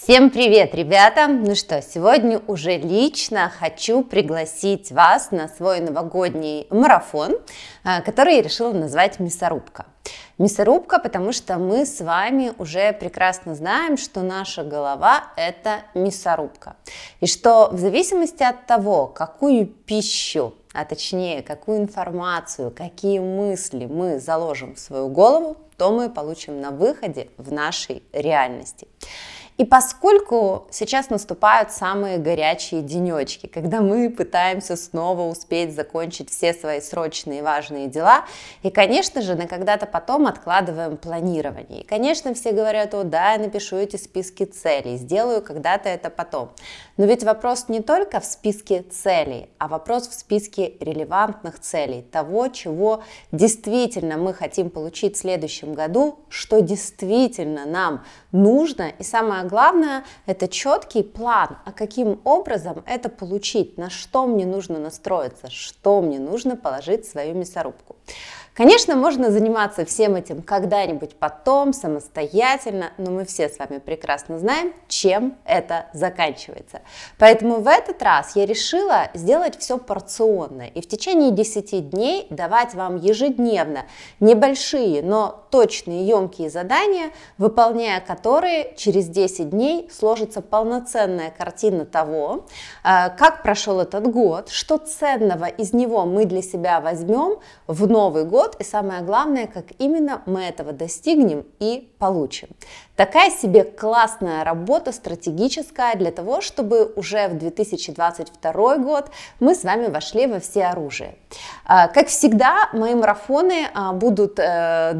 Всем привет, ребята! Ну что, сегодня уже лично хочу пригласить вас на свой новогодний марафон, а, который я решила назвать «Мясорубка». Мясорубка, потому что мы с вами уже прекрасно знаем, что наша голова – это мясорубка. И что в зависимости от того, какую пищу а точнее, какую информацию, какие мысли мы заложим в свою голову, то мы получим на выходе в нашей реальности. И поскольку сейчас наступают самые горячие денечки, когда мы пытаемся снова успеть закончить все свои срочные и важные дела, и, конечно же, на когда-то потом откладываем планирование. И, конечно, все говорят, о, да, я напишу эти списки целей, сделаю когда-то это потом. Но ведь вопрос не только в списке целей, а вопрос в списке релевантных целей, того, чего действительно мы хотим получить в следующем году, что действительно нам нужно, и самое главное – это четкий план, а каким образом это получить, на что мне нужно настроиться, что мне нужно положить в свою мясорубку. Конечно, можно заниматься всем этим когда-нибудь потом, самостоятельно, но мы все с вами прекрасно знаем, чем это заканчивается. Поэтому в этот раз я решила сделать все порционно и в течение 10 дней давать вам ежедневно небольшие, но точные емкие задания, выполняя которые через 10 10 дней сложится полноценная картина того, э, как прошел этот год, что ценного из него мы для себя возьмем в Новый год, и самое главное, как именно мы этого достигнем и получим. Такая себе классная работа, стратегическая, для того, чтобы уже в 2022 год мы с вами вошли во все оружие. Э, как всегда, мои марафоны э, будут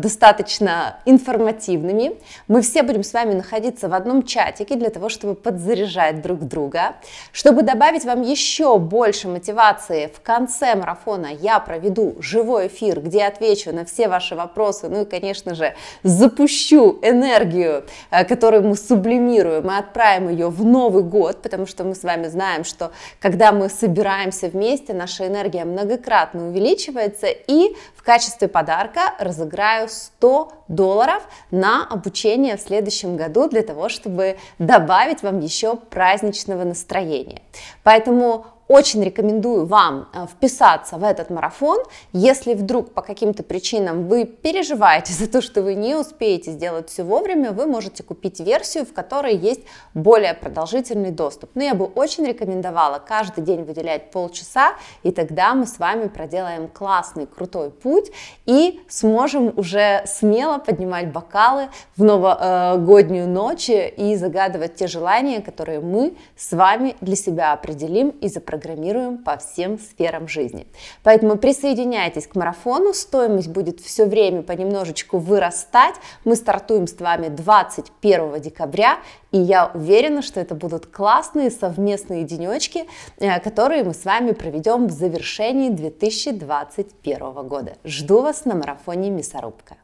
достаточно информативными. Мы все будем с вами находиться в одном своем чатике для того, чтобы подзаряжать друг друга. Чтобы добавить вам еще больше мотивации, в конце марафона я проведу живой эфир, где отвечу на все ваши вопросы, ну и, конечно же, запущу энергию, э, которую мы сублимируем и отправим ее в Новый год, потому что мы с вами знаем, что когда мы собираемся вместе, наша энергия многократно увеличивается, и в качестве подарка разыграю 100 долларов на обучение в следующем году для того, чтобы чтобы добавить вам еще праздничного настроения. Поэтому очень рекомендую вам э, вписаться в этот марафон. Если вдруг по каким-то причинам вы переживаете за то, что вы не успеете сделать все вовремя, вы можете купить версию, в которой есть более продолжительный доступ. Но я бы очень рекомендовала каждый день выделять полчаса, и тогда мы с вами проделаем классный, крутой путь и сможем уже смело поднимать бокалы в новогоднюю ночь и загадывать те желания, которые мы с вами для себя определим и запрограммируем программируем по всем сферам жизни. Поэтому присоединяйтесь к марафону, стоимость будет все время понемножечку вырастать. Мы стартуем с вами 21 декабря, и я уверена, что это будут классные совместные денечки, э, которые мы с вами проведем в завершении 2021 года. Жду вас на марафоне «Мясорубка».